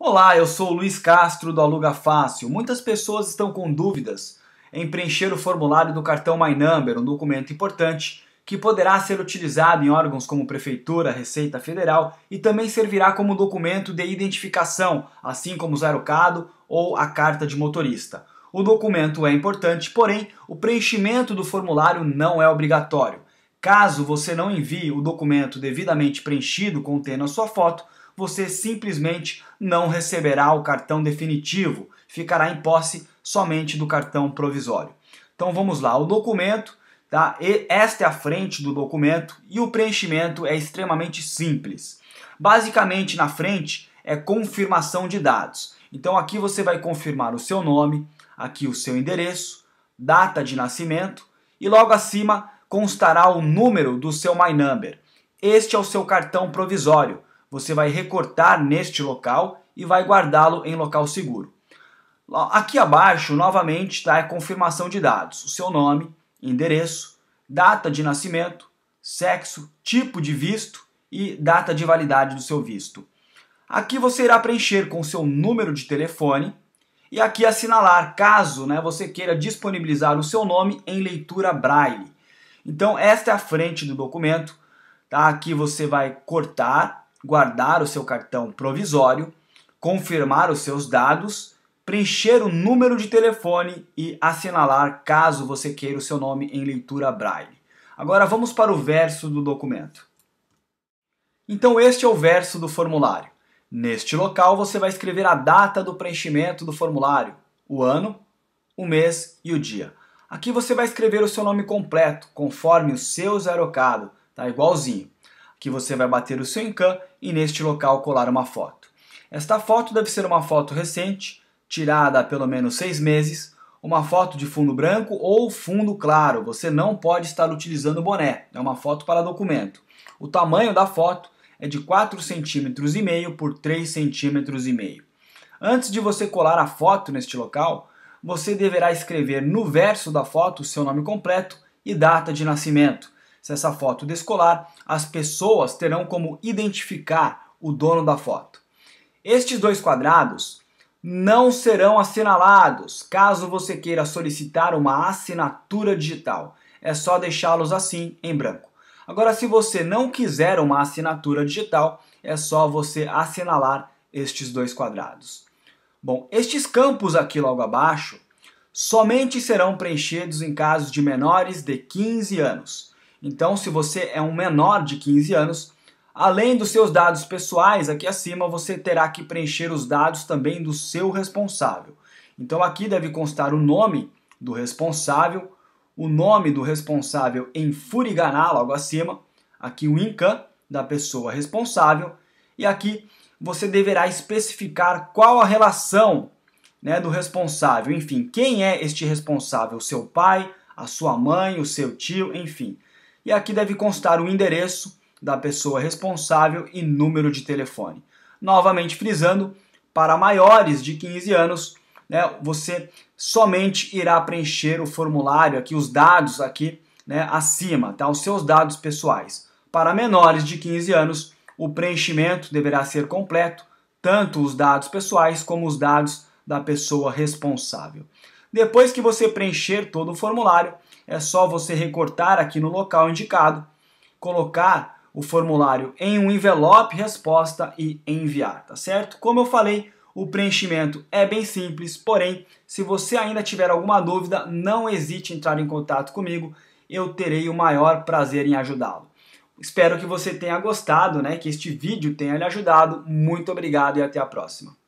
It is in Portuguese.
Olá, eu sou Luiz Castro do Aluga Fácil. Muitas pessoas estão com dúvidas em preencher o formulário do cartão My Number, um documento importante que poderá ser utilizado em órgãos como Prefeitura, Receita Federal e também servirá como documento de identificação, assim como o Zarucado ou a carta de motorista. O documento é importante, porém, o preenchimento do formulário não é obrigatório. Caso você não envie o documento devidamente preenchido contendo a sua foto, você simplesmente não receberá o cartão definitivo, ficará em posse somente do cartão provisório. Então vamos lá, o documento, tá? E esta é a frente do documento e o preenchimento é extremamente simples. Basicamente na frente é confirmação de dados. Então aqui você vai confirmar o seu nome, aqui o seu endereço, data de nascimento e logo acima constará o número do seu My Number. Este é o seu cartão provisório, você vai recortar neste local e vai guardá-lo em local seguro. Aqui abaixo, novamente, está a é confirmação de dados: o seu nome, endereço, data de nascimento, sexo, tipo de visto e data de validade do seu visto. Aqui você irá preencher com seu número de telefone e aqui assinalar caso né, você queira disponibilizar o seu nome em leitura braille. Então, esta é a frente do documento. Tá? Aqui você vai cortar guardar o seu cartão provisório, confirmar os seus dados, preencher o número de telefone e assinalar caso você queira o seu nome em leitura braille. Agora vamos para o verso do documento. Então, este é o verso do formulário. Neste local, você vai escrever a data do preenchimento do formulário, o ano, o mês e o dia. Aqui você vai escrever o seu nome completo, conforme o seu zerocado, tá igualzinho. Aqui você vai bater o seu encan e neste local colar uma foto. Esta foto deve ser uma foto recente, tirada há pelo menos seis meses, uma foto de fundo branco ou fundo claro. Você não pode estar utilizando boné, é uma foto para documento. O tamanho da foto é de 4,5 cm por 3,5 cm. Antes de você colar a foto neste local, você deverá escrever no verso da foto o seu nome completo e data de nascimento se essa foto descolar, as pessoas terão como identificar o dono da foto. Estes dois quadrados não serão assinalados caso você queira solicitar uma assinatura digital. É só deixá-los assim em branco. Agora, se você não quiser uma assinatura digital, é só você assinalar estes dois quadrados. Bom, estes campos aqui logo abaixo somente serão preenchidos em casos de menores de 15 anos. Então, se você é um menor de 15 anos, além dos seus dados pessoais, aqui acima você terá que preencher os dados também do seu responsável. Então, aqui deve constar o nome do responsável, o nome do responsável em Furigana, logo acima, aqui o INCAN da pessoa responsável, e aqui você deverá especificar qual a relação né, do responsável, enfim, quem é este responsável, seu pai, a sua mãe, o seu tio, enfim e aqui deve constar o endereço da pessoa responsável e número de telefone. Novamente frisando, para maiores de 15 anos, né, você somente irá preencher o formulário aqui, os dados aqui né, acima, tá? os seus dados pessoais. Para menores de 15 anos, o preenchimento deverá ser completo, tanto os dados pessoais como os dados da pessoa responsável. Depois que você preencher todo o formulário, é só você recortar aqui no local indicado, colocar o formulário em um envelope resposta e enviar, tá certo? Como eu falei, o preenchimento é bem simples, porém, se você ainda tiver alguma dúvida, não hesite em entrar em contato comigo, eu terei o maior prazer em ajudá-lo. Espero que você tenha gostado, né? Que este vídeo tenha lhe ajudado. Muito obrigado e até a próxima.